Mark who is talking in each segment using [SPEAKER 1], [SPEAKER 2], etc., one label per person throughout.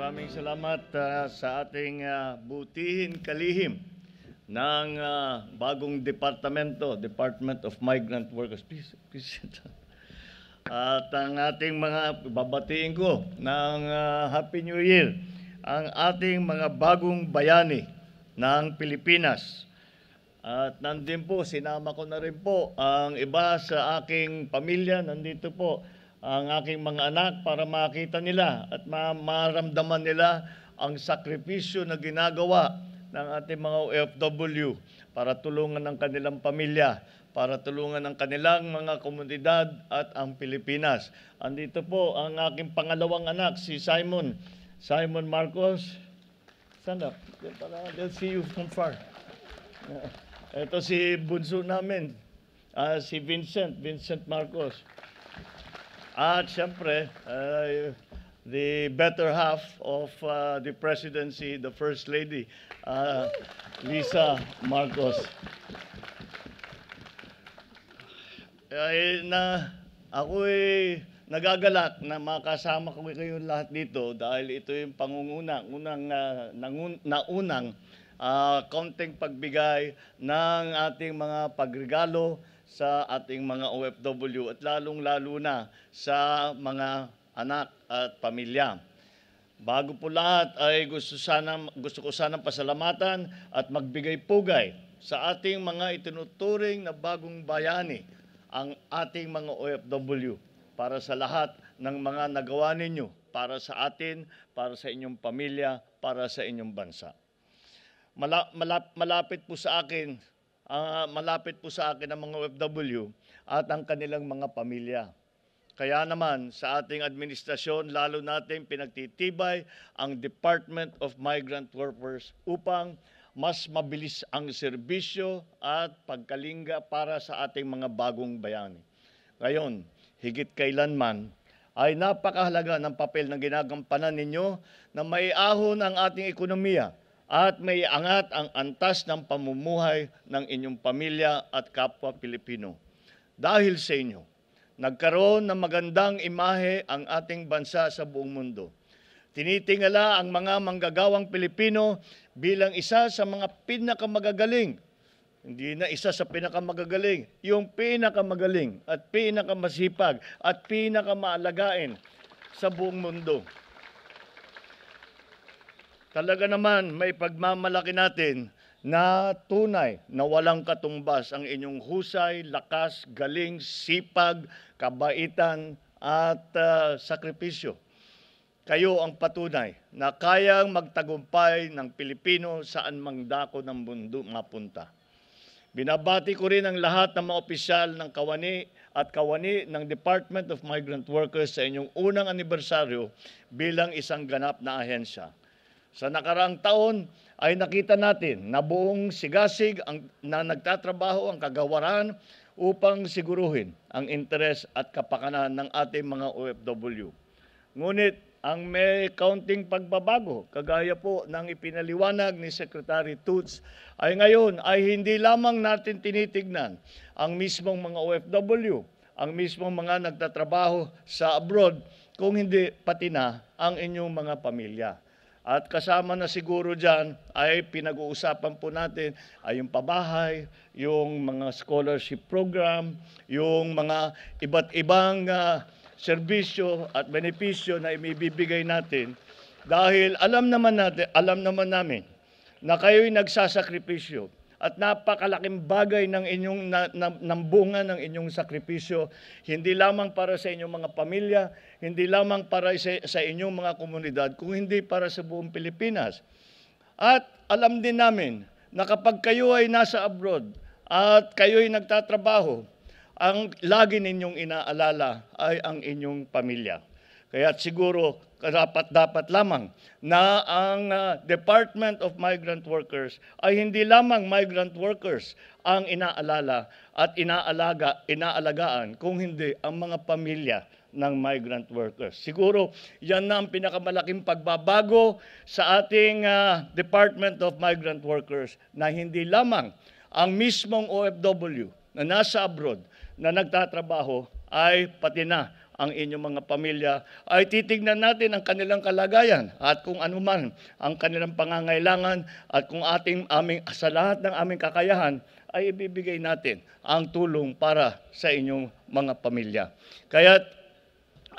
[SPEAKER 1] Maraming salamat uh, sa ating uh, butihin kalihim ng uh, bagong departamento, Department of Migrant Workers. Please, please. At ang ating mga, babatiin ko ng uh, Happy New Year, ang ating mga bagong bayani ng Pilipinas. At nandito po, sinama ko na rin po ang iba sa aking pamilya, nandito po ang aking mga anak para makita nila at ma- maramdaman nila ang sakripisyo na ginagawa ng ating mga OFW para tulungan ang kanilang pamilya, para tulungan ang kanilang mga komunidad at ang Pilipinas. Andito po ang aking pangalawang anak, si Simon. Simon Marcos, stand up. They'll see you from far. Ito si bunso namin, uh, si Vincent, Vincent Marcos. At siyempre, uh, the better half of uh, the presidency, the First Lady, uh, Lisa Marcos. Ay, na, ako nagagalak na makasama ko kayong lahat dito dahil ito yung pangunguna, unang, uh, nangun, naunang uh, konting pagbigay ng ating mga pagregalo sa ating mga OFW at lalong-lalo na sa mga anak at pamilya. Bago po lahat ay gusto, sana, gusto ko sana pasalamatan at magbigay-pugay sa ating mga itinuturing na bagong bayani ang ating mga OFW para sa lahat ng mga nagawa ninyo para sa atin, para sa inyong pamilya, para sa inyong bansa. Mala, malap, malapit po sa akin uh, malapit po sa akin ang mga OFW at ang kanilang mga pamilya. Kaya naman sa ating administrasyon, lalo natin pinagtitibay ang Department of Migrant Workers upang mas mabilis ang serbisyo at pagkalinga para sa ating mga bagong bayani. Ngayon, higit kailanman, ay napakahalaga ng papel na ginagampanan ninyo na maiahon ang ating ekonomiya at may angat ang antas ng pamumuhay ng inyong pamilya at kapwa Pilipino. Dahil sa inyo, nagkaroon ng magandang imahe ang ating bansa sa buong mundo. Tinitingala ang mga manggagawang Pilipino bilang isa sa mga pinakamagagaling. Hindi na isa sa pinakamagagaling, yung pinakamagaling at pinakamasipag at pinakamaalagain sa buong mundo talaga naman may pagmamalaki natin na tunay na walang katumbas ang inyong husay, lakas, galing, sipag, kabaitan at uh, sakripisyo. Kayo ang patunay na kayang magtagumpay ng Pilipino saan mang dako ng mundo mapunta. Binabati ko rin ang lahat ng mga opisyal ng Kawani at Kawani ng Department of Migrant Workers sa inyong unang anibersaryo bilang isang ganap na ahensya. Sa nakaraang taon ay nakita natin na buong sigasig ang, na nagtatrabaho ang kagawaran upang siguruhin ang interes at kapakanan ng ating mga OFW. Ngunit ang may counting pagbabago, kagaya po ng ipinaliwanag ni Secretary Toots, ay ngayon ay hindi lamang natin tinitignan ang mismong mga OFW, ang mismong mga nagtatrabaho sa abroad, kung hindi pati na ang inyong mga pamilya. At kasama na siguro dyan ay pinag-uusapan po natin ay yung pabahay, yung mga scholarship program, yung mga iba't ibang uh, serbisyo at benepisyo na ibibigay natin. Dahil alam naman natin, alam naman namin na kayo'y nagsasakripisyo at napakalaking bagay ng inyong na, na, ng bunga ng inyong sakripisyo hindi lamang para sa inyong mga pamilya, hindi lamang para sa, sa inyong mga komunidad, kung hindi para sa buong Pilipinas. At alam din namin na kapag kayo ay nasa abroad at kayo ay nagtatrabaho, ang lagi ninyong inaalala ay ang inyong pamilya. Kaya siguro karapat-dapat lamang na ang uh, Department of Migrant Workers ay hindi lamang migrant workers ang inaalala at inaalaga, inaalagaan kung hindi ang mga pamilya ng migrant workers. Siguro yan na ang pinakamalaking pagbabago sa ating uh, Department of Migrant Workers na hindi lamang ang mismong OFW na nasa abroad na nagtatrabaho ay pati na ang inyong mga pamilya, ay titignan natin ang kanilang kalagayan at kung anuman ang kanilang pangangailangan at kung ating aming sa lahat ng aming kakayahan ay ibibigay natin ang tulong para sa inyong mga pamilya. Kaya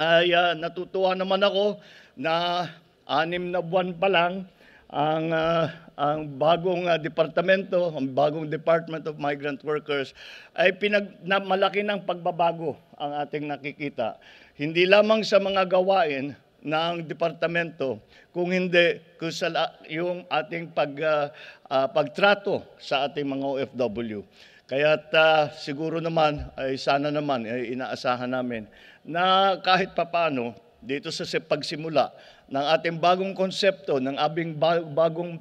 [SPEAKER 1] ay uh, natutuwa naman ako na anim na buwan pa lang ang uh, ang bagong uh, departamento, ang bagong Department of Migrant Workers ay pinag na, malaki ng pagbabago ang ating nakikita. Hindi lamang sa mga gawain ng departamento, kung hindi kung sa yung ating pag uh, uh, pagtrato sa ating mga OFW. Kaya uh, siguro naman ay sana naman ay inaasahan namin na kahit papaano dito sa pagsimula ng ating bagong konsepto, ng ating bagong,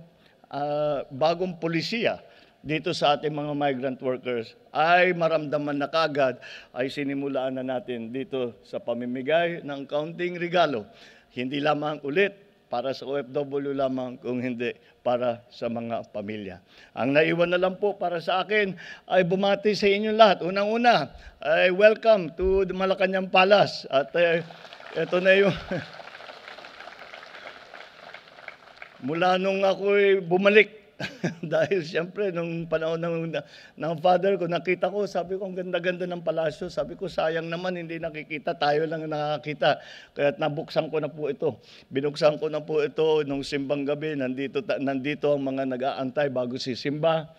[SPEAKER 1] uh, bagong polisiya dito sa ating mga migrant workers ay maramdaman na kagad ay sinimulaan na natin dito sa pamimigay ng counting regalo. Hindi lamang ulit para sa OFW lamang kung hindi para sa mga pamilya. Ang naiwan na lang po para sa akin ay bumati sa inyo lahat. Unang-una, ay welcome to the Malacanang Palace at uh, ito na yung... Mula nung ako'y bumalik, dahil siyempre nung panahon ng, ng father ko, nakita ko, sabi ko, ang ganda-ganda ng palasyo. Sabi ko, sayang naman, hindi nakikita, tayo lang nakakita. Kaya nabuksan ko na po ito. Binuksan ko na po ito nung simbang gabi. Nandito, nandito ang mga nag-aantay bago si Simba.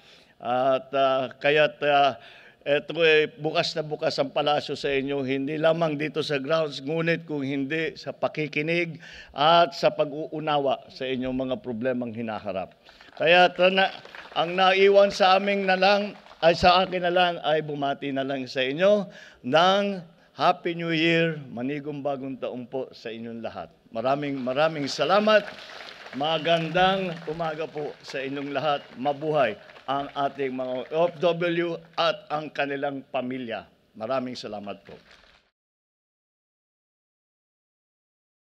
[SPEAKER 1] At uh, kaya't uh, ito eh, bukas na bukas ang palasyo sa inyo, hindi lamang dito sa grounds, ngunit kung hindi sa pakikinig at sa pag-uunawa sa inyong mga problemang hinaharap. Kaya na, ang naiwan sa aming na lang, ay sa akin na lang, ay bumati na lang sa inyo ng Happy New Year, manigong bagong taong po sa inyong lahat. Maraming maraming salamat. Magandang umaga po sa inyong lahat. Mabuhay ang ating mga OFW at ang kanilang pamilya. Maraming salamat po.